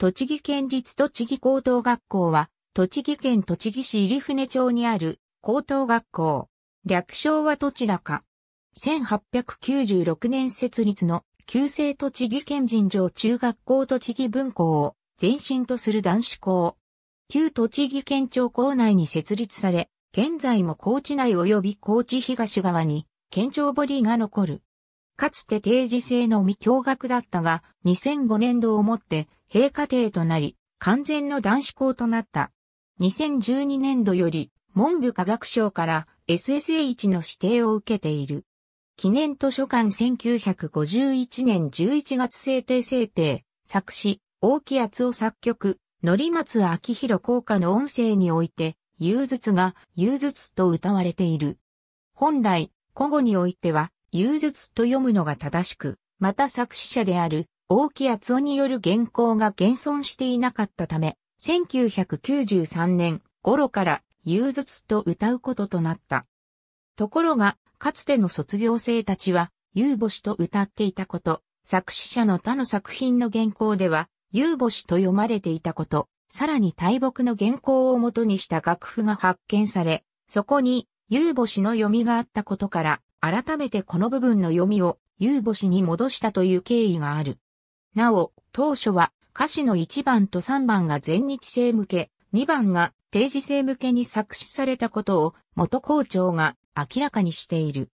栃木県立栃木高等学校は、栃木県栃木市入船町にある高等学校。略称は栃中。1896年設立の旧制栃木県人上中学校栃木分校を前身とする男子校。旧栃木県庁校内に設立され、現在も高知内及び高知東側に県庁堀が残る。かつて定時制の未共学だったが、2005年度をもって閉課程となり、完全の男子校となった。2012年度より、文部科学省から SSH の指定を受けている。記念図書館1951年11月制定制定、作詞、大木厚夫作曲、のり松明弘効果の音声において、有術が有術と歌われている。本来、古語においては、有術と読むのが正しく、また作詞者である大木厚夫による原稿が現存していなかったため、1993年頃からずつと歌うこととなった。ところが、かつての卒業生たちは、う母しと歌っていたこと、作詞者の他の作品の原稿では、う母しと読まれていたこと、さらに大木の原稿を元にした楽譜が発見され、そこにう母しの読みがあったことから、改めてこの部分の読みをう母しに戻したという経緯がある。なお、当初は歌詞の1番と3番が全日制向け、2番が定時制向けに作詞されたことを元校長が明らかにしている。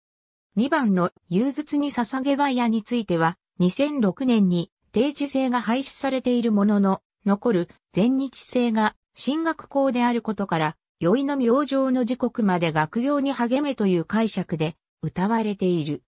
2番の憂鬱に捧げばやについては、2006年に定時制が廃止されているものの、残る全日制が進学校であることから、宵の明星の時刻まで学業に励めという解釈で歌われている。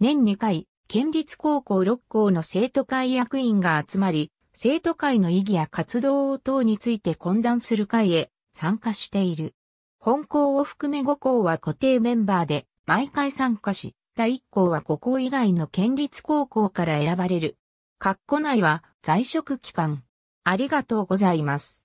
年2回、県立高校6校の生徒会役員が集まり、生徒会の意義や活動等について懇談する会へ参加している。本校を含め5校は固定メンバーで毎回参加し、第1校は5校以外の県立高校から選ばれる。括弧内は在職期間。ありがとうございます。